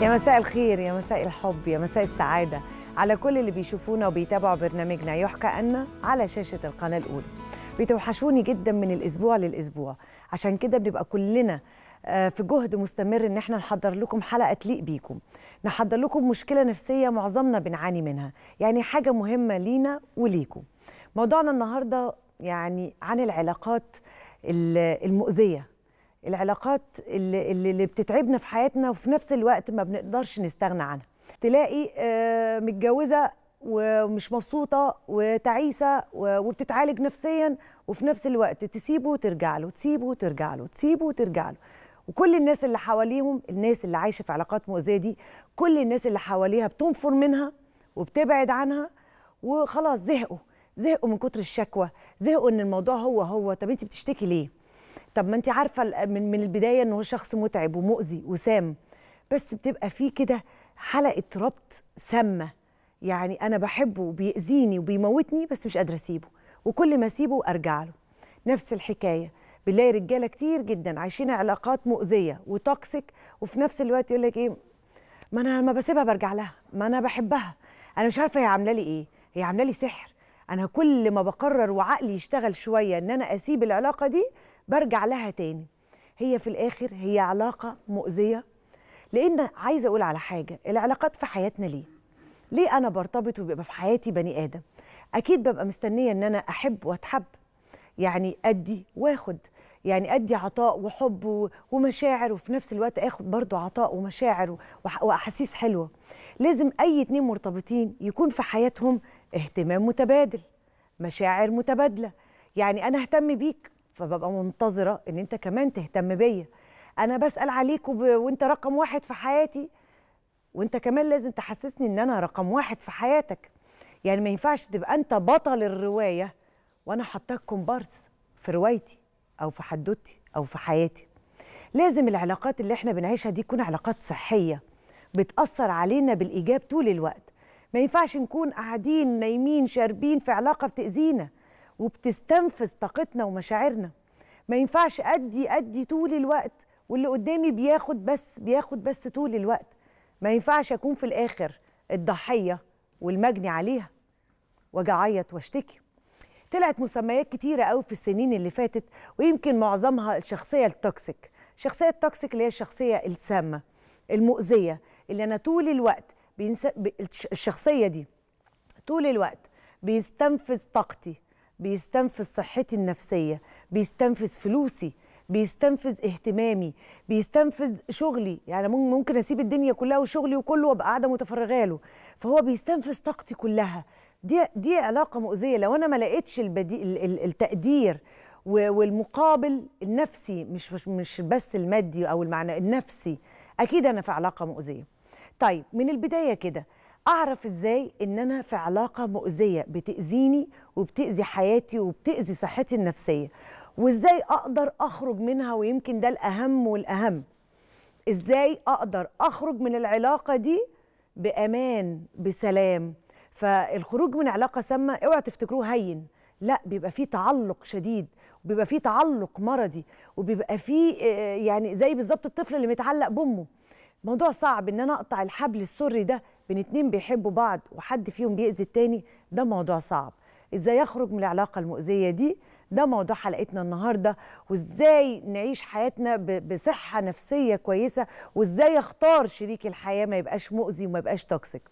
يا مساء الخير يا مساء الحب يا مساء السعادة على كل اللي بيشوفونا وبيتابعوا برنامجنا يحكى أن على شاشة القناة الأولى بتوحشوني جدا من الأسبوع للأسبوع عشان كده بنبقى كلنا آه، في جهد مستمر ان احنا نحضر لكم حلقه تليق بيكم نحضر لكم مشكله نفسيه معظمنا بنعاني منها يعني حاجه مهمه لينا وليكم موضوعنا النهارده يعني عن العلاقات المؤذيه العلاقات اللي, اللي بتتعبنا في حياتنا وفي نفس الوقت ما بنقدرش نستغنى عنها تلاقي آه، متجوزه ومش مبسوطه وتعيسه وبتتعالج نفسيا وفي نفس الوقت تسيبه وترجع له تسيبه وترجع له تسيبه وترجع له وكل الناس اللي حواليهم الناس اللي عايشه في علاقات مؤذيه دي كل الناس اللي حواليها بتنفر منها وبتبعد عنها وخلاص زهقوا زهقوا من كتر الشكوى زهقوا ان الموضوع هو هو طب انت بتشتكي ليه طب ما انت عارفه من من البدايه ان هو شخص متعب ومؤذي وسام بس بتبقى فيه كده حلقه ربط سامه يعني انا بحبه وبيأذيني وبيموتني بس مش قادره اسيبه وكل ما اسيبه ارجع له نفس الحكايه بنلاقي رجاله كتير جدا عايشين علاقات مؤذيه وتوكسيك وفي نفس الوقت يقول لك ايه ما انا لما بسيبها برجع لها ما انا بحبها انا مش عارفه هي عامله لي ايه هي عامله لي سحر انا كل ما بقرر وعقلي يشتغل شويه ان انا اسيب العلاقه دي برجع لها تاني هي في الاخر هي علاقه مؤذيه لان عايزه اقول على حاجه العلاقات في حياتنا ليه ليه انا برتبط وبيبقى في حياتي بني ادم اكيد ببقى مستنيه ان انا احب واتحب يعني ادي واخد يعني ادي عطاء وحب ومشاعر وفي نفس الوقت اخد برضو عطاء ومشاعر واحاسيس حلوه لازم اي اتنين مرتبطين يكون في حياتهم اهتمام متبادل مشاعر متبادله يعني انا اهتم بيك فببقى منتظره ان انت كمان تهتم بيا انا بسال عليك وب... وانت رقم واحد في حياتي وانت كمان لازم تحسسني ان انا رقم واحد في حياتك يعني ما ينفعش تبقى انت بطل الروايه وانا حطاك كومبارس في روايتي او في حدوتي او في حياتي لازم العلاقات اللي احنا بنعيشها دي تكون علاقات صحيه بتاثر علينا بالايجاب طول الوقت ما ينفعش نكون قاعدين نايمين شاربين في علاقه بتاذينا وبتستنفذ طاقتنا ومشاعرنا ما ينفعش ادي ادي طول الوقت واللي قدامي بياخد بس بياخد بس طول الوقت ما ينفعش اكون في الاخر الضحيه والمجني عليها واجي اعيط واشتكي طلعت مسميات كتيره قوي في السنين اللي فاتت ويمكن معظمها الشخصيه التوكسيك الشخصيه التوكسيك اللي هي الشخصيه السامه المؤذيه اللي انا طول الوقت بينس... الشخصيه دي طول الوقت بيستنفذ طاقتي بيستنفذ صحتي النفسيه بيستنفذ فلوسي بيستنفذ اهتمامي بيستنفذ شغلي يعني ممكن اسيب الدنيا كلها وشغلي وكله وابقى قاعده متفرغه له فهو بيستنفذ طاقتي كلها دي دي علاقه مؤذيه لو انا ما لقيتش التقدير والمقابل النفسي مش مش بس المادي او المعنى النفسي اكيد انا في علاقه مؤذيه طيب من البدايه كده اعرف ازاي ان انا في علاقه مؤذيه بتاذيني وبتاذي حياتي وبتاذي صحتي النفسيه وازاي اقدر اخرج منها ويمكن ده الاهم والاهم ازاي اقدر اخرج من العلاقه دي بامان بسلام فالخروج من علاقه سامه اوعوا تفتكروه هين لا بيبقى فيه تعلق شديد وبيبقى فيه تعلق مرضي وبيبقى فيه آه، يعني زي بالظبط الطفل اللي متعلق بامه موضوع صعب ان انا اقطع الحبل السري ده بين اتنين بيحبوا بعض وحد فيهم بيأذي التاني ده موضوع صعب ازاي اخرج من العلاقه المؤذيه دي ده موضوع حلقتنا النهارده وازاي نعيش حياتنا بصحه نفسيه كويسه وازاي اختار شريك الحياه ما يبقاش مؤذي وما يبقاش توكسيك